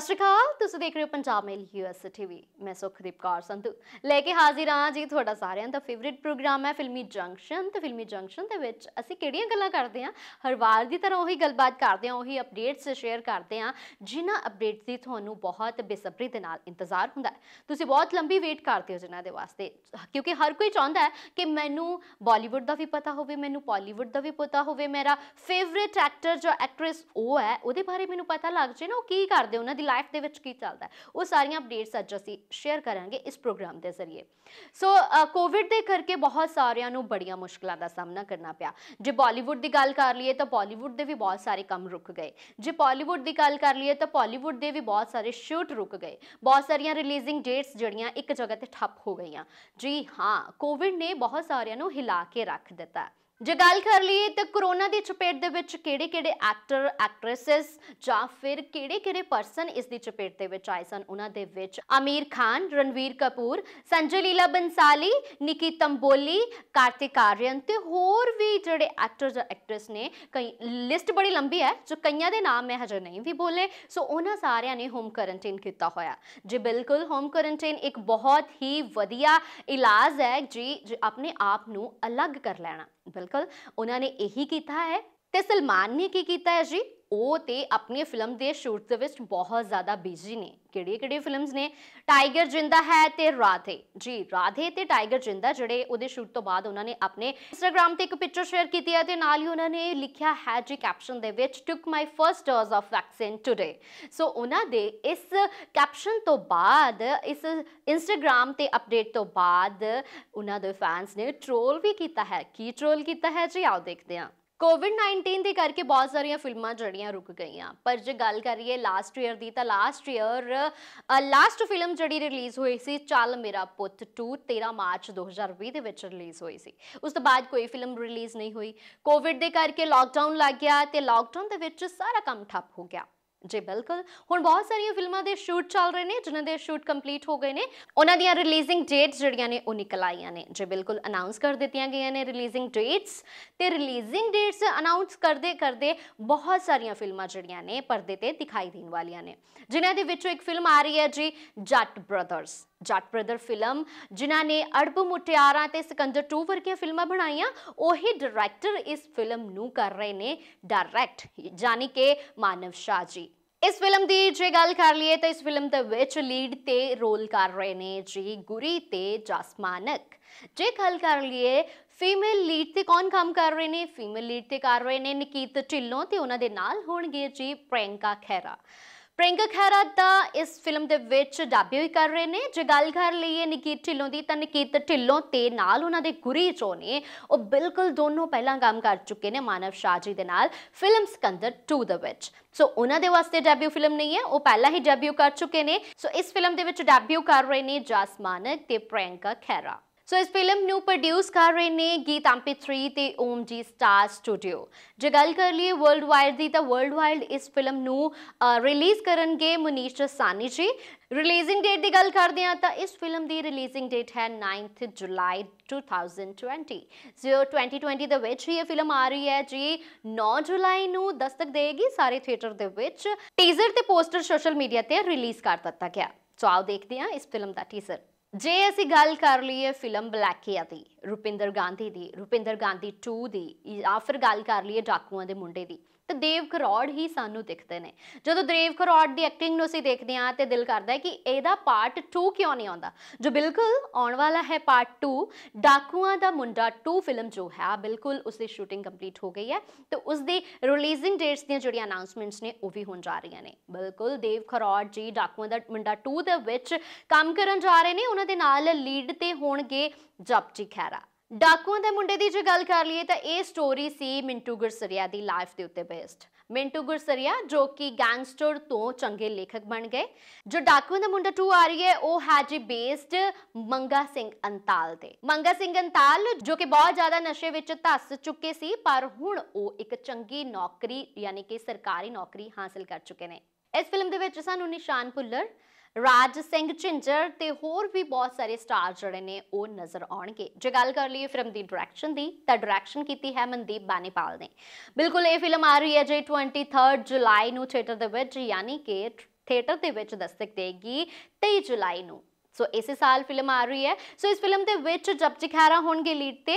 ਸਤਿ ਸ਼੍ਰੀ ਅਕਾਲ ਤੁਸੀਂ ਦੇਖ ਰਹੇ ਹੋ ਪੰਜਾਬ ਮੇਲ ਯੂਐਸ ਟੀਵੀ ਮੈਂ ਸੁਖਦੀਪ ਕੌਰ ਸੰਧੂ ਲੈ ਕੇ ਹਾਜ਼ਰ ਹਾਂ ਜੀ ਤੁਹਾਡਾ ਸਾਰਿਆਂ ਦਾ ਫੇਵਰਿਟ ਪ੍ਰੋਗਰਾਮ ਹੈ ਫਿਲਮੀ ਜੰਕਸ਼ਨ ਤੇ ਫਿਲਮੀ ਜੰਕਸ਼ਨ ਦੇ ਵਿੱਚ ਅਸੀਂ ਕਿਹੜੀਆਂ ਗੱਲਾਂ ਕਰਦੇ ਹਾਂ ਹਰ ਵਾਰ ਦੀ ਤਰ੍ਹਾਂ ਉਹੀ ਗੱਲਬਾਤ ਕਰਦੇ ਹਾਂ ਉਹੀ ਅਪਡੇਟਸ ਸ਼ੇਅਰ ਕਰਦੇ ਹਾਂ ਜਿਨ੍ਹਾਂ ਅਪਡੇਟਸ ਦੀ ਤੁਹਾਨੂੰ ਬਹੁਤ ਬੇਸਬਰੀ ਦੇ ਨਾਲ ਇੰਤਜ਼ਾਰ ਹੁੰਦਾ ਹੈ ਤੁਸੀਂ ਬਹੁਤ ਲੰਬੀ ਵੇਟ ਕਰਦੇ ਹੋ ਜਿਨ੍ਹਾਂ ਦੇ ਵਾਸਤੇ ਕਿਉਂਕਿ ਹਰ ਕੋਈ ਚਾਹੁੰਦਾ ਹੈ ਕਿ ਮੈਨੂੰ ਬਾਲੀਵੁੱਡ ਦਾ ਵੀ ਪਤਾ ਹੋਵੇ ਮੈਨੂੰ ਪਾਲੀਵੁੱਡ ਦਾ ਵੀ ਪਤਾ ਹੋਵੇ ਮੇਰਾ ਫੇਵਰਿਟ ਐਕਟਰ ਜਾਂ ਐਕਟ੍ਰੈਸ ਉਹ ਹੈ ਉਹਦੇ ਬਾਰੇ ਮੈਨੂੰ ਪਤਾ ਲੱਗ ਜੇ ਨਾ ਉਹ ਕੀ ਕਰਦੇ ਉਹਨਾਂ ਦੀ ਲਾਈਫ ਦੇ ਵਿੱਚ ਕੀ ਚੱਲਦਾ ਉਹ ਸਾਰੀਆਂ ਅਪਡੇਟਸ ਅੱਜ ਅਸੀਂ ਸ਼ੇਅਰ ਕਰਾਂਗੇ ਇਸ ਪ੍ਰੋਗਰਾਮ ਦੇ ਜ਼ਰੀਏ ਸੋ ਕੋਵਿਡ ਦੇ ਕਰਕੇ ਬਹੁਤ ਸਾਰਿਆਂ ਨੂੰ ਬੜੀਆਂ ਮੁਸ਼ਕਲਾਂ ਦਾ ਸਾਹਮਣਾ ਕਰਨਾ ਪਿਆ ਜੇ ਬਾਲੀਵੁੱਡ ਦੀ ਗੱਲ ਕਰ ਲਈਏ ਤਾਂ ਬਾਲੀਵੁੱਡ ਦੇ ਵੀ ਬਹੁਤ ਸਾਰੇ ਕੰਮ ਰੁਕ ਗਏ ਜੇ ਬਾਲੀਵੁੱਡ ਦੀ ਗੱਲ ਕਰ ਲਈਏ ਤਾਂ ਬਾਲੀਵੁੱਡ ਦੇ ਵੀ ਬਹੁਤ ਸਾਰੇ ਸ਼ੂਟ ਰੁਕ ਗਏ ਬਹੁਤ ਸਾਰੀਆਂ ਰਿਲੀਜ਼ਿੰਗ ਡੇਟਸ ਜਿਹੜੀਆਂ ਇੱਕ ਜਗ੍ਹਾ ਤੇ ਠੱਪ ਹੋ ਗਈਆਂ ਜੀ ਹਾਂ ਕੋਵਿਡ ਨੇ ਬਹੁਤ ਸਾਰਿਆਂ ਨੂੰ ਹਿਲਾ ਕੇ ਰੱਖ ਦਿੱਤਾ ਜੇ ਗੱਲ ਕਰ ਲਈਏ ਤਾਂ ਕਰੋਨਾ ਦੀ ਚਪੇਟ ਦੇ ਵਿੱਚ ਕਿਹੜੇ-ਕਿਹੜੇ ਐਕਟਰ ਐਕਟ੍ਰੈਸਸ ਜਾਂ ਫਿਰ ਕਿਹੜੇ-ਕਿਹੜੇ ਪਰਸਨ ਇਸ ਦੀ ਚਪੇਟ ਦੇ ਵਿੱਚ ਆਏ ਸਨ ਉਹਨਾਂ ਦੇ ਵਿੱਚ ਅਮੀਰ ਖਾਨ, ਰਣਵੀਰ ਕਪੂਰ, ਸੰਜੇ ਲੀਲਾ ਬੰਸਾਲੀ, ਨਿੱਕੀ ਤੰਬੋਲੀ, ਕਾਰਤਿਕ ਆਰੀਅਨ ਤੇ ਹੋਰ ਵੀ ਜਿਹੜੇ ਐਕਟਰ ਜਾਂ ਐਕਟ੍ਰੈਸ ਨੇ ਕਈ ਲਿਸਟ ਬੜੀ ਲੰਬੀ ਹੈ ਜੋ ਕਈਆਂ ਦੇ ਨਾਮ ਮੈਂ ਹਜੇ ਨਹੀਂ ਵੀ ਬੋਲੇ ਸੋ ਉਹਨਾਂ ਸਾਰਿਆਂ ਨੇ ਹੋਮ ਕੁਆਰੰਟਾਈਨ ਕੀਤਾ ਹੋਇਆ ਜੇ ਬਿਲਕੁਲ ਹੋਮ ਕੁਆਰੰਟਾਈਨ ਇੱਕ ਬਹੁਤ ਹੀ ਵਧੀਆ ਇਲਾਜ ਹੈ ਜੀ ਆਪਣੇ ਆਪ ਨੂੰ ਅਲੱਗ ਕਰ ਲੈਣਾ ਬਿਲਕੁਲ ਉਹਨਾਂ ਨੇ ਇਹੀ ਕੀਤਾ ਹੈ ਤੇ ਸਲਮਾਨ ਨੇ ਕੀ ਕੀਤਾ ਹੈ ਜੀ ਉਹ ਤੇ ਆਪਣੀ ਫਿਲਮ ਦੇ ਸ਼ੂਟ ਦੇ ਵਿੱਚ ਬਹੁਤ ਜ਼ਿਆਦਾ ਬਿਜ਼ੀ ਨੇ ਕਿਹੜੀ ਕਿਹੜੀ ਫਿਲਮਸ ਨੇ ਟਾਈਗਰ ਜਿੰਦਾ ਹੈ ਤੇ ਰਾਧੇ ਜੀ ਰਾਧੇ ਤੇ ਟਾਈਗਰ ਜਿੰਦਾ ਜਿਹੜੇ ਉਹਦੇ ਸ਼ੂਟ ਤੋਂ ਬਾਅਦ ਉਹਨਾਂ ਨੇ ਆਪਣੇ ਇੰਸਟਾਗ੍ਰam ਤੇ ਇੱਕ ਪਿਕਚਰ ਸ਼ੇਅਰ ਕੀਤੀ ਹੈ ਤੇ ਨਾਲ ਹੀ ਉਹਨਾਂ ਨੇ ਲਿਖਿਆ ਹੈ ਜੀ ਕੈਪਸ਼ਨ ਦੇ ਵਿੱਚ took my first dose of vaccine today so ਉਹਨਾਂ ਦੇ ਇਸ ਕੈਪਸ਼ਨ ਤੋਂ ਬਾਅਦ ਇਸ ਇੰਸਟਾਗ੍ਰam ਤੇ ਅਪਡੇਟ ਤੋਂ ਬਾਅਦ ਉਹਨਾਂ ਦੇ ਫੈਨਸ ਨੇ ਟ੍ਰੋਲ ਵੀ ਕੀਤਾ ਹੈ ਕੀ ਟ੍ਰੋਲ ਕੀਤਾ ਹੈ ਜੀ ਆਓ ਦੇਖਦੇ ਹਾਂ ਕੋਵਿਡ-19 ਦੇ ਕਰਕੇ ਬਹੁਤ ਸਾਰੀਆਂ ਫਿਲਮਾਂ ਜਿਹੜੀਆਂ ਰੁਕ ਗਈਆਂ ਪਰ ਜੇ ਗੱਲ ਕਰੀਏ ਲਾਸਟ ਈਅਰ ਦੀ ਤਾਂ ਲਾਸਟ ਈਅਰ ਲਾਸਟ ਫਿਲਮ ਜਿਹੜੀ ਰਿਲੀਜ਼ ਹੋਈ ਸੀ ਚੱਲ ਮੇਰਾ ਪੁੱਤ 2 13 ਮਾਰਚ 2020 ਦੇ ਵਿੱਚ ਰਿਲੀਜ਼ ਹੋਈ ਸੀ ਉਸ ਤੋਂ ਬਾਅਦ ਕੋਈ ਫਿਲਮ ਰਿਲੀਜ਼ ਨਹੀਂ ਹੋਈ ਕੋਵਿਡ ਦੇ ਕਰਕੇ ਲਾਕਡਾਊਨ ਲੱਗ ਗਿਆ ਤੇ ਲਾਕਡਾਊਨ ਦੇ ਵਿੱਚ ਸਾਰਾ ਕੰਮ ਠੱਪ ਹੋ ਗਿਆ ਜੀ ਬਿਲਕੁਲ ਹੁਣ ਬਹੁਤ ਸਾਰੀਆਂ ਫਿਲਮਾਂ ਦੇ ਸ਼ੂਟ ਚੱਲ ਰਹੇ ਨੇ ਜਿਨ੍ਹਾਂ ਦੇ ਸ਼ੂਟ ਕੰਪਲੀਟ ਹੋ ਗਏ ਨੇ ਉਹਨਾਂ ਦੀਆਂ ਰਿਲੀਜ਼ਿੰਗ ਡੇਟਸ ਜਿਹੜੀਆਂ ਨੇ ਉਹ ਨਿਕਲ ਆਈਆਂ ਨੇ ਜੀ ਬਿਲਕੁਲ ਅਨਾਉਂਸ ਕਰ ਦਿੱਤੀਆਂ ਗਈਆਂ ਨੇ ਰਿਲੀਜ਼ਿੰਗ ਡੇਟਸ ਤੇ ਰਿਲੀਜ਼ਿੰਗ ਡੇਟਸ ਅਨਾਉਂਸ ਕਰਦੇ ਕਰਦੇ ਬਹੁਤ ਸਾਰੀਆਂ ਫਿਲਮਾਂ ਜਿਹੜੀਆਂ ਨੇ ਪਰਦੇ ਤੇ ਦਿਖਾਈ ਦੇਣ ਵਾਲੀਆਂ ਨੇ ਜਿਨ੍ਹਾਂ ਦੇ ਵਿੱਚੋਂ ਇੱਕ ਫਿਲਮ ਆ ਰਹੀ ਹੈ ਜੀ ਜੱਟ ਬ੍ਰਦਰਸ ਜੱਟ ਬ੍ਰਦਰ ਫਿਲਮ ਜਿਨ੍ਹਾਂ ਨੇ ਅੜਬ ਮੁਟਿਆਰਾਂ ਤੇ ਸਿਕੰਦਰ 2 ਵਰਗੀਆਂ ਫਿਲਮਾਂ ਬਣਾਈਆਂ ਉਹੀ ਡਾਇਰੈਕਟਰ ਇਸ ਫਿਲਮ ਨੂੰ ਕਰ ਰਹੇ ਨੇ ਡਾਇਰੈਕਟ ਜਾਨੀ ਕਿ ਮਾਨਵ ਸ਼ਾਹ ਜੀ ਇਸ ਫਿਲਮ ਦੀ ਜੇ ਗੱਲ ਕਰ ਲਈਏ ਤਾਂ ਇਸ ਫਿਲਮ ਦੇ ਵਿੱਚ ਲੀਡ ਤੇ ਰੋਲ ਕਰ ਰਹੇ ਨੇ ਜੀ ਗੁਰੀ ਤੇ ਜਸਮਾਨਕ ਜੇ ਗੱਲ ਕਰ ਲਈਏ ਫੀਮੇਲ ਲੀਡ ਤੇ ਕੌਣ ਕੰਮ ਕਰ ਰਹੇ ਨੇ ਫੀਮੇਲ ਲੀਡ ਤੇ ਕਰ ਰਹੇ ਨੇ ਨਿਕੀਤ ਢਿੱਲੋਂ ਤੇ ਉਹਨਾਂ ਦੇ ਨਾਲ ਹੋਣਗੇ ਜੀ ਪ੍ਰੈਂਕਾ ਖੈਰਾ ਪ੍ਰਿੰਗ ਖੈਰਾ ਦਾ ਇਸ ਫਿਲਮ ਦੇ ਵਿੱਚ ਡੈਬਿਊ ਕਰ ਰਹੇ ਨੇ ਜੇ ਗੱਲ ਕਰ ਲਈਏ ਨਿਕੀਤ ਢਿੱਲੋਂ ਦੀ ਤਾਂ ਨਿਕੀਤ ਢਿੱਲੋਂ ਤੇ ਨਾਲ ਉਹਨਾਂ ਦੇ ਗੁਰੀ ਚੋ ਨੇ ਉਹ ਬਿਲਕੁਲ ਦੋਨੋਂ ਪਹਿਲਾਂ ਕੰਮ ਕਰ ਚੁੱਕੇ ਨੇ ਮਾਨਵ ਸ਼ਾਹ ਜੀ ਦੇ ਨਾਲ ਫਿਲਮ ਸਕੰਦਰ 2 ਦੇ ਵਿੱਚ ਸੋ ਉਹਨਾਂ ਦੇ ਵਾਸਤੇ ਡੈਬਿਊ ਫਿਲਮ ਨਹੀਂ ਹੈ ਉਹ ਪਹਿਲਾਂ ਹੀ ਡੈਬਿਊ ਕਰ ਚੁੱਕੇ ਨੇ ਸੋ ਇਸ ਫਿਲਮ ਦੇ ਵਿੱਚ ਡੈਬਿਊ ਕਰ ਰਹੇ ਨੇ ਜਾਸਮਾਨਕ ਤੇ ਪ੍ਰਿੰਕਾ ਖੈਰਾ ਸੋ ਇਸ ਫਿਲਮ ਨੂੰ ਪ੍ਰੋਡਿਊਸ ਕਰ ਰਹੇ ਨੇ ਗੀਤ ਅੰਪੀ 3 ਤੇ ਓਮ ਜੀ ਸਟਾਰ ਸਟੂਡੀਓ ਜੇ ਗੱਲ ਕਰ ਲਈਏ ਵਰਲਡ ਵਾਈਡ ਦੀ ਤਾਂ ਵਰਲਡ ਵਾਈਡ ਇਸ ਫਿਲਮ ਨੂੰ ਰਿਲੀਜ਼ ਕਰਨਗੇ ਮਨੀਸ਼ ਸਾਨੀ ਜੀ ਰਿਲੀਜ਼ਿੰਗ ਡੇਟ ਦੀ ਗੱਲ ਕਰਦੇ ਹਾਂ ਤਾਂ ਇਸ ਫਿਲਮ ਦੀ ਰਿਲੀਜ਼ਿੰਗ ਡੇਟ ਹੈ 9th ਜੁਲਾਈ 2020 ਜੋ 2020 ਦੇ ਵਿੱਚ ਹੀ ਇਹ ਫਿਲਮ ਆ ਰਹੀ ਹੈ ਜੀ 9 ਜੁਲਾਈ ਨੂੰ ਦਸਤਕ ਦੇਗੀ ਸਾਰੇ ਥੀਏਟਰ ਦੇ ਵਿੱਚ ਟੀਜ਼ਰ ਤੇ ਪੋਸਟਰ ਸੋਸ਼ਲ ਮੀਡੀਆ ਤੇ ਰਿਲੀਜ਼ ਕਰ ਦਿੱਤਾ ਗਿਆ ਸੋ ਆਓ ਦੇਖਦੇ ਹਾਂ ਇਸ ਫਿਲਮ ਦਾ ਟੀਜ਼ਰ ਜੇ ਅਸੀਂ ਗੱਲ ਕਰ ਲਈਏ ਫਿਲਮ ਬਲੈਕੀਆ ਦੀ ਰੁਪਿੰਦਰ ਗਾਂਧੀ ਦੀ ਰੁਪਿੰਦਰ ਗਾਂਧੀ 2 ਦੀ ਆਫਰ ਗੱਲ ਕਰ ਲਈਏ ਡਾਕੂਆਂ ਦੇ ਮੁੰਡੇ ਦੀ ਤੇ ਦੇਵ ਕਰੋੜ ਹੀ ਸਾਨੂੰ ਦਿਖਦੇ ਨੇ ਜਦੋਂ ਦੇਵ ਕਰੋੜ ਦੀ ਐਕਟਿੰਗ ਨੂੰ ਅਸੀਂ ਦੇਖਦੇ ਆ ਤੇ ਦਿਲ ਕਰਦਾ ਹੈ ਕਿ ਇਹਦਾ ਪਾਰਟ 2 ਕਿਉਂ ਨਹੀਂ ਆਉਂਦਾ ਜੋ ਬਿਲਕੁਲ ਆਉਣ ਵਾਲਾ ਹੈ ਪਾਰਟ 2 ਡਾਕੂਆਂ ਦਾ ਮੁੰਡਾ 2 ਫਿਲਮ ਜੋ ਹੈ ਬਿਲਕੁਲ ਉਸ ਦੀ ਸ਼ੂਟਿੰਗ ਕੰਪਲੀਟ ਹੋ ਗਈ ਹੈ ਤੇ ਉਸ ਦੀ ਰਿਲੀਜ਼ਿੰਗ ਡੇਟਸ ਦੀਆਂ ਜਿਹੜੀਆਂ ਅਨਾਉਂਸਮੈਂਟਸ ਨੇ ਉਹ ਵੀ ਹੋਣ ਜਾ ਰਹੀਆਂ ਨੇ ਬਿਲਕੁਲ ਦੇਵ ਕਰੋੜ ਜੀ ਡਾਕੂਆਂ ਦਾ ਮੁੰਡਾ 2 ਦੇ ਵਿੱਚ ਕੰਮ ਕਰਨ ਜਾ ਰਹੇ ਨੇ ਉਹਨਾਂ ਦੇ ਨਾਲ ਲੀਡ ਤੇ ਹੋਣਗੇ ਜਪਜੀ ਖੈਰਾ ਡਾਕੂਆਂ ਦੇ ਮੁੰਡੇ ਦੀ ਜੇ ਗੱਲ ਕਰ ਲਈਏ ਤਾਂ ਇਹ ਸਟੋਰੀ ਸੀ ਮਿੰਟੂ ਗੁਰਸਰੀਆ ਦੀ ਲਾਈਫ ਦੇ ਉੱਤੇ ਬੇਸਡ ਮਿੰਟੂ ਗੁਰਸਰੀਆ ਜੋ ਕਿ ਗੈਂਗਸਟਰ ਤੋਂ ਚੰਗੇ ਲੇਖਕ ਬਣ ਗਏ ਜੋ ਡਾਕੂਆਂ ਦਾ ਮੁੰਡਾ 2 ਆ ਰਹੀ ਹੈ ਉਹ ਹੈ ਜੀ ਬੇਸਡ ਮੰਗਾ ਸਿੰਘ ਅੰਤਾਲ ਤੇ ਮੰਗਾ ਸਿੰਘ ਅੰਤਾਲ ਜੋ ਕਿ ਬਹੁਤ ਜ਼ਿਆਦਾ ਨਸ਼ੇ ਵਿੱਚ ਧਸ ਚੁੱਕੇ ਸੀ ਪਰ ਹੁਣ ਉਹ ਇੱਕ ਚੰਗੀ ਨੌਕਰੀ ਯਾਨੀ ਕਿ ਸਰਕਾਰੀ ਨੌਕਰੀ ਹਾਸਲ ਕਰ ਚੁੱਕੇ ਨੇ ਇਸ ਫਿਲਮ ਦੇ ਵਿੱਚ ਸਾਨੂੰ ਨਿਸ਼ਾਨ ਪੁੱਲਰ ਰਾਜ ਸਿੰਘ ਝਿੰਜਰ ਤੇ ਹੋਰ ਵੀ ਬਹੁਤ ਸਾਰੇ ਸਟਾਰ ਜਿਹੜੇ ਨੇ ਉਹ ਨਜ਼ਰ ਆਉਣਗੇ ਜੇ ਗੱਲ ਕਰ ਲਈਏ ਫਿਲਮ ਦੀ ਡਾਇਰੈਕਸ਼ਨ ਦੀ ਤਾਂ ਡਾਇਰੈਕਸ਼ਨ ਕੀਤੀ ਹੈ ਮਨਦੀਪ ਬਾਨੀਪਾਲ ਨੇ ਬਿਲਕੁਲ ਇਹ ਫਿਲਮ ਆ ਰਹੀ ਹੈ ਜੇ 23 ਜੁਲਾਈ ਨੂੰ ਥੀਏਟਰ ਦੇ ਵਿੱਚ ਯਾਨੀ ਕਿ ਥੀਏਟਰ ਦੇ ਵਿੱਚ ਦਸਤਕ ਦੇਗੀ 23 ਜੁਲਾਈ ਨੂੰ ਸੋ ਇਸੇ ਸਾਲ ਫਿਲਮ ਆ ਰਹੀ ਹੈ ਸੋ ਇਸ ਫਿਲਮ ਦੇ ਵਿੱਚ ਜਪਜੀ ਖੈਰਾ ਹੋਣਗੇ ਲੀਡ ਤੇ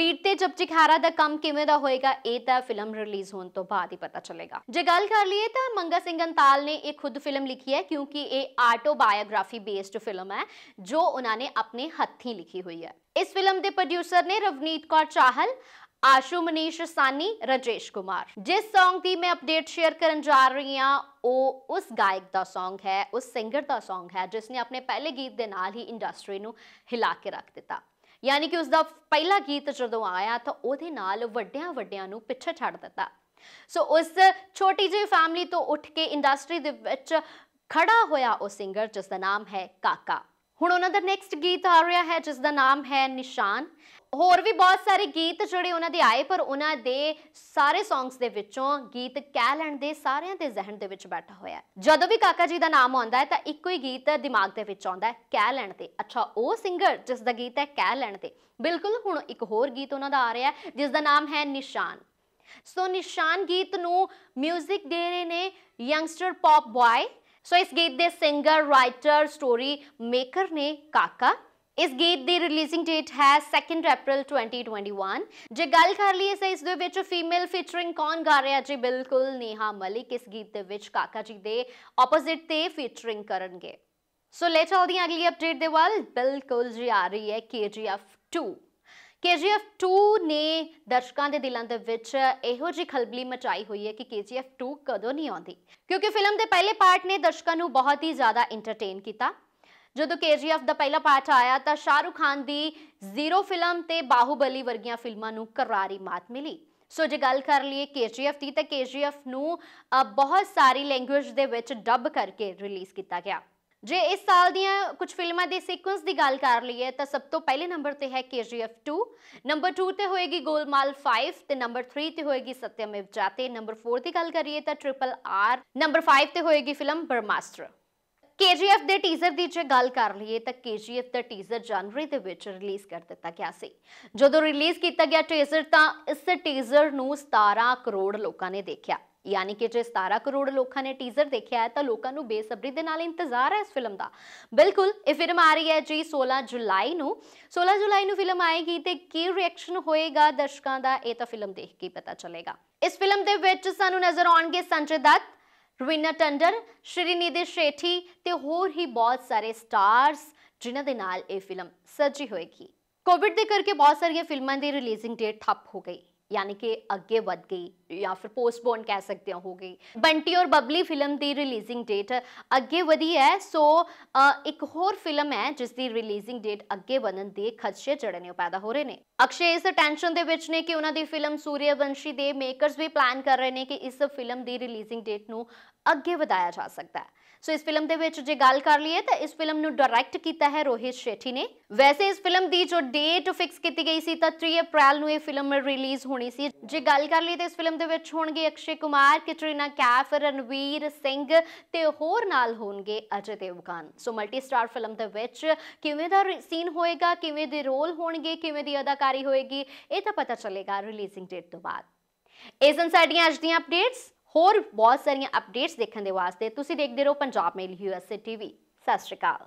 ਲੀਡ ਤੇ ਜਪਜੀ ਖੈਰਾ ਦਾ ਕੰਮ ਕਿਵੇਂ ਦਾ ਹੋਏਗਾ ਇਹ ਤਾਂ ਫਿਲਮ ਰਿਲੀਜ਼ ਹੋਣ ਤੋਂ ਬਾਅਦ ਹੀ ਪਤਾ ਚੱਲੇਗਾ ਜੇ ਗੱਲ ਕਰ ਲਈਏ ਤਾਂ ਮੰਗਾ ਸਿੰਘ ਅੰਤਾਲ ਨੇ ਇਹ ਖੁਦ ਫਿਲਮ ਲਿਖੀ ਹੈ ਕਿਉਂਕਿ ਇਹ ਆਟੋਬਾਇਓਗ੍ਰਾਫੀ ਬੇਸਡ ਫਿਲਮ ਹੈ ਜੋ ਉਹਨਾਂ ਨੇ ਆਪਣੇ ਹੱਥੀਂ ਲਿਖੀ ਹੋਈ ਹੈ ਇਸ ਫਿਲਮ ਦੇ ਪ੍ਰੋਡਿਊਸਰ ਨੇ ਰਵਨੀਤ ਕੌਰ ਚਾਹਲ ਆਸ਼ੂ ਮਨੀਸ਼ ਸਾਨੀ ਰਜੇਸ਼ ਕੁਮਾਰ ਜਿਸ Song ਦੀ ਮੈਂ ਅਪਡੇਟ ਸ਼ੇਅਰ ਕਰਨ ਜਾ ਰਹੀ ਹਾਂ ਉਹ ਉਸ ਗਾਇਕ ਦਾ Song ਹੈ ਉਸ ਸਿੰਗਰ ਦਾ Song ਹੈ ਜਿਸ ਨੇ ਆਪਣੇ ਪਹਿਲੇ ਗੀਤ ਦੇ ਨਾਲ ਹੀ ਇੰਡਸਟਰੀ ਨੂੰ ਹਿਲਾ ਕੇ ਰੱਖ ਦਿੱਤਾ ਯਾਨੀ ਕਿ ਉਸ ਦਾ ਪਹਿਲਾ ਗੀਤ ਜਦੋਂ ਆਇਆ ਤਾਂ ਉਹਦੇ ਨਾਲ ਵੱਡਿਆਂ ਵੱਡਿਆਂ ਨੂੰ ਪਿੱਛੇ ਛੱਡ ਦਿੱਤਾ ਸੋ ਉਸ ਛੋਟੀ ਜਿਹੀ ਫੈਮਿਲੀ ਤੋਂ ਉੱਠ ਕੇ ਇੰਡਸਟਰੀ ਦੇ ਵਿੱਚ ਖੜਾ ਹੋਇਆ ਉਹ ਸਿੰਗਰ ਜਿਸ ਦਾ ਨਾਮ ਹੈ ਕਾਕਾ ਹੁਣ ਉਹਨਾਂ ਦਾ ਨੈਕਸਟ ਗੀਤ ਆ ਰਿਹਾ ਹੈ ਜਿਸ ਦਾ ਨਾਮ ਹੈ ਨਿਸ਼ਾਨ ਹੋਰ ਵੀ ਬਹੁਤ ਸਾਰੇ ਗੀਤ ਜਿਹੜੇ ਉਹਨਾਂ ਦੇ ਆਏ ਪਰ ਉਹਨਾਂ ਦੇ ਸਾਰੇ ਸੌਂਗਸ ਦੇ ਵਿੱਚੋਂ ਗੀਤ ਕਹਿ ਲੈਣ ਦੇ ਸਾਰਿਆਂ ਦੇ ਜ਼ਿਹਨ ਦੇ ਵਿੱਚ ਬੈਠਾ ਹੋਇਆ ਹੈ ਜਦੋਂ ਵੀ ਕਾਕਾ ਜੀ ਦਾ ਨਾਮ ਆਉਂਦਾ ਹੈ ਤਾਂ ਇੱਕੋ ਹੀ ਗੀਤ ਦਿਮਾਗ ਦੇ ਵਿੱਚ ਆਉਂਦਾ ਹੈ ਕਹਿ ਲੈਣ ਤੇ ਅੱਛਾ ਉਹ ਸਿੰਗਰ ਜਿਸ ਦਾ ਗੀਤ ਹੈ ਕਹਿ ਲੈਣ ਤੇ ਬਿਲਕੁਲ ਹੁਣ ਇੱਕ ਹੋਰ ਗੀਤ ਉਹਨਾਂ ਦਾ ਆ ਰਿਹਾ ਹੈ ਜਿਸ ਦਾ ਨਾਮ ਹੈ ਨਿਸ਼ਾਨ ਸੋ ਨਿਸ਼ਾਨ ਗੀਤ ਨੂੰ 뮤직 ਦੇ ਰਹੇ ਨੇ ਯੰਗਸਟਰ ਪੌਪ ਬॉय ਸੋ ਇਸ ਗੀਤ ਦੇ ਸਿੰਗਰ ਰਾਈਟਰ ਸਟੋਰੀ ਮੇਕਰ ਨੇ ਕਾਕਾ ਇਸ ਗੀਤ ਦੀ ਰਿਲੀਜ਼ਿੰਗ ਡੇਟ ਹੈ 2 ਅਪ੍ਰੈਲ 2021 ਜੇ ਗੱਲ ਕਰ ਲਈਏ ਸੇ ਇਸ ਦੇ ਵਿੱਚ ਫੀਮੇਲ ਫੀਚਰਿੰਗ ਕੌਣ ਗਾ ਰਿਹਾ ਜੀ ਬਿਲਕੁਲ ਨੀਹਾ ਮਲਿਕ ਇਸ ਗੀਤ ਦੇ ਵਿੱਚ ਕਾਕਾ ਜੀ ਦੇ ਆਪੋਜ਼ਿਟ ਤੇ ਫੀਚਰਿੰਗ ਕਰਨਗੇ ਸੋ ਲੈ ਆਲ ਦੀ ਅਗਲੀ ਅਪਡੇਟ ਦੇ ਵੱਲ ਬਿਲਕੁਲ ਜੀ ਆ ਰਹੀ ਹੈ KGF 2 ਕੇਜੀਐਫ 2 ਨੇ ਦਰਸ਼ਕਾਂ ਦੇ ਦਿਲਾਂ ਦੇ ਵਿੱਚ ਇਹੋ ਜੀ ਖਲਬਲੀ ਮਚਾਈ ਹੋਈ ਹੈ ਕਿ ਕੇਜੀਐਫ 2 ਕਦੋਂ ਨਹੀਂ ਆਉਂਦੀ ਕਿਉਂਕਿ ਫਿਲਮ ਦੇ ਪਹਿਲੇ ਪਾਰਟ ਨੇ ਦਰਸ਼ਕਾਂ ਨੂੰ ਬਹੁਤ ਹੀ ਜ਼ਿਆਦਾ ਐਂਟਰਟੇਨ ਕੀਤਾ ਜਦੋਂ ਕੇਜੀਐਫ ਦਾ ਪਹਿਲਾ ਪਾਰਟ ਆਇਆ ਤਾਂ ਸ਼ਾਹਰੁਖ ਖਾਨ ਦੀ ਜ਼ੀਰੋ ਫਿਲਮ ਤੇ ਬਾਹੂਬਲੀ ਵਰਗੀਆਂ ਫਿਲਮਾਂ ਨੂੰ ਕਰਾਰੀ ਮਾਤ ਮਿਲੀ ਸੋ ਜੇ ਗੱਲ ਕਰ ਲਈਏ ਕੇਜੀਐਫ ਦੀ ਤਾਂ ਕੇਜੀਐਫ ਨੂੰ ਬਹੁਤ ਸਾਰੀ ਲੈਂਗੁਏਜ ਦੇ ਵਿੱਚ ਡਬ ਕਰਕੇ ਰਿਲੀਜ਼ ਕੀਤਾ ਗਿਆ ਜੇ ਇਸ ਸਾਲ ਦੀਆਂ ਕੁਝ ਫਿਲਮਾਂ ਦੇ ਸੀਕੁਐਂਸ ਦੀ ਗੱਲ ਕਰ ਲਈਏ ਤਾਂ ਸਭ ਤੋਂ ਪਹਿਲੇ ਨੰਬਰ ਤੇ ਹੈ KGF 2 ਨੰਬਰ 2 ਤੇ ਹੋਏਗੀ ਗੋਲਮਾਲ 5 ਤੇ ਨੰਬਰ 3 ਤੇ ਹੋਏਗੀ ਸਤਿਅਮੇਵ ਜਾਤੇ ਨੰਬਰ 4 ਦੀ ਗੱਲ ਕਰੀਏ ਤਾਂ ਟ੍ਰਿਪਲ ਆਰ ਨੰਬਰ 5 ਤੇ ਹੋਏਗੀ ਫਿਲਮ ਬਰਮਾਸਟਰ KGF ਦੇ ਟੀਜ਼ਰ ਦੀ ਜੇ ਗੱਲ ਕਰ ਲਈਏ ਤਾਂ KGF ਦਾ ਟੀਜ਼ਰ ਜਨਵਰੀ ਦੇ ਵਿੱਚ ਰਿਲੀਜ਼ ਕਰ ਦਿੱਤਾ ਗਿਆ ਸੀ ਜਦੋਂ ਰਿਲੀਜ਼ ਕੀਤਾ ਗਿਆ ਟੀਜ਼ਰ ਤਾਂ ਇਸ ਟੀਜ਼ਰ ਨੂੰ 17 ਕਰੋੜ ਲੋਕਾਂ ਨੇ ਦੇਖਿਆ ਯਾਨੀ ਕਿ ਜੇ 17 ਕਰੋੜ ਲੋਕਾਂ ਨੇ ਟੀਜ਼ਰ ਦੇਖਿਆ ਹੈ ਤਾਂ ਲੋਕਾਂ ਨੂੰ ਬੇਸਬਰੀ ਦੇ ਨਾਲ ਇੰਤਜ਼ਾਰ ਹੈ ਇਸ ਫਿਲਮ ਦਾ ਬਿਲਕੁਲ ਇਹ ਫਿਲਮ ਆ ਰਹੀ ਹੈ ਜੀ 16 ਜੁਲਾਈ ਨੂੰ 16 ਜੁਲਾਈ ਨੂੰ ਫਿਲਮ ਆਏਗੀ ਤੇ ਕੀ ਰਿਐਕਸ਼ਨ ਹੋਏਗਾ ਦਰਸ਼ਕਾਂ ਦਾ ਇਹ ਤਾਂ ਫਿਲਮ ਦੇਖ ਕੇ ਪਤਾ ਚੱਲੇਗਾ ਇਸ ਫਿਲਮ ਦੇ ਵਿੱਚ ਸਾਨੂੰ ਨਜ਼ਰ ਆਉਣਗੇ ਸੰਜੇ ਦੱਤ ਰਵਿਨਾ ਟੰਡਰ ਸ਼੍ਰੀਨਿਧੀ ਸ਼ੇਠੀ ਤੇ ਹੋਰ ਹੀ ਬਹੁਤ ਸਾਰੇ ਸਟਾਰਸ ਜਿਨ੍ਹਾਂ ਦੇ ਨਾਲ ਇਹ ਫਿਲਮ ਸੱਜੀ ਹੋਏਗੀ ਕੋਵਿਡ ਦੇ ਕਰਕੇ ਬਹੁਤ ਸਾਰੀਆਂ ਫਿਲਮਾਂ ਦੀ ਰਿਲੀਜ਼ਿੰਗ ਡੇਟ ਠੱਪ ਹੋ ਗਈ ਯਾਨੀ ਕਿ ਅੱਗੇ ਵੱਧ ਗਈ ਜਾਂ ਫਿਰ ਪੋਸਟਪੋਨ ਕਹਿ ਸਕਦੇ ਹਾਂ ਹੋ ਗਈ ਬੰਟੀ ਔਰ ਬਬਲੀ ਫਿਲਮ ਦੀ ਰਿਲੀਜ਼ਿੰਗ ਡੇਟ ਅੱਗੇ ਵਧੀ ਹੈ ਸੋ ਇੱਕ ਹੋਰ ਫਿਲਮ ਹੈ ਜਿਸ ਦੀ ਰਿਲੀਜ਼ਿੰਗ ਡੇਟ ਅੱਗੇ ਵਧਣ ਦੇ ਖਦਸ਼ੇ ਜਿਹੜੇ ਨੇ ਪੈਦਾ ਹੋ ਰਹੇ ਨੇ ਅਕਸ਼ੇ ਇਸ ਟੈਨਸ਼ਨ ਦੇ ਵਿੱਚ ਨੇ ਕਿ ਉਹਨਾਂ ਦੀ ਫਿਲਮ ਸੂਰਯਵੰਸ਼ੀ ਦੇ ਮੇਕਰਸ ਵੀ ਪਲਾਨ ਕਰ ਰਹੇ ਨੇ ਕਿ ਇਸ ਫਿਲਮ ਦੀ ਰਿਲੀਜ਼ਿੰਗ ਡੇਟ ਨੂੰ ਅੱਗੇ ਵਧਾਇਆ ਜਾ ਸਕਦਾ ਹੈ ਸੋ ਇਸ ਫਿਲਮ ਦੇ ਵਿੱਚ ਜੇ ਗੱਲ ਕਰ ਲਈਏ ਤਾਂ ਇਸ ਫਿਲਮ ਨੂੰ ਡਾਇਰੈਕਟ ਕੀਤਾ ਹੈ ਰੋਹਿਤ ਸ਼ੇਠੀ ਨੇ ਵੈਸੇ ਇਸ ਫਿਲਮ ਦੀ ਜੋ ਡੇਟ ਫਿਕਸ ਕੀਤੀ ਗਈ ਸੀ ਤਾਂ 3 ਅਪ੍ਰੈਲ ਨੂੰ ਇਹ ਫਿਲਮ ਰਿਲੀਜ਼ ਹੋਣੀ ਸੀ ਜੇ ਗੱਲ ਕਰ ਲਈਏ ਤਾਂ ਇਸ ਫਿਲਮ ਦੇ ਵਿੱਚ ਹੋਣਗੇ ਅਕਸ਼ੇ ਕੁਮਾਰ ਕੈਟਰੀਨਾ ਕੈਫ ਰਣਵੀਰ ਸਿੰਘ ਤੇ ਹੋਰ ਨਾਲ ਹੋਣਗੇ Ajay Devgan so multi star film ਦੇ ਵਿੱਚ ਕਿਵੇਂ ਦਾ ਸੀਨ ਹੋਏਗਾ ਕਿਵੇਂ ਦੇ ਰੋਲ ਹੋਣਗੇ ਕਿਵੇਂ ਦੀ ਅਦਾਕਾਰੀ ਹੋਏਗੀ ਇਹ ਤਾਂ ਪਤਾ ਚੱਲੇਗਾ ਰਿਲੀਜ਼ਿੰਗ ਡੇਟ ਤੋਂ ਬਾਅਦ ਇਸਨ ਸਾਡੀਆਂ ਅੱਜ ਦੀਆਂ ਅਪਡੇਟਸ ਹੋਰ ਬਹੁਤ ਸਾਰੀਆਂ ਅਪਡੇਟਸ ਦੇਖਣ ਦੇ ਵਾਸਤੇ ਤੁਸੀਂ ਦੇਖਦੇ ਰਹੋ ਪੰਜਾਬ ਮੇਲ ਯੂਐਸਏ ਟੀਵੀ ਸਤਿ ਸ਼੍ਰੀ ਅਕਾਲ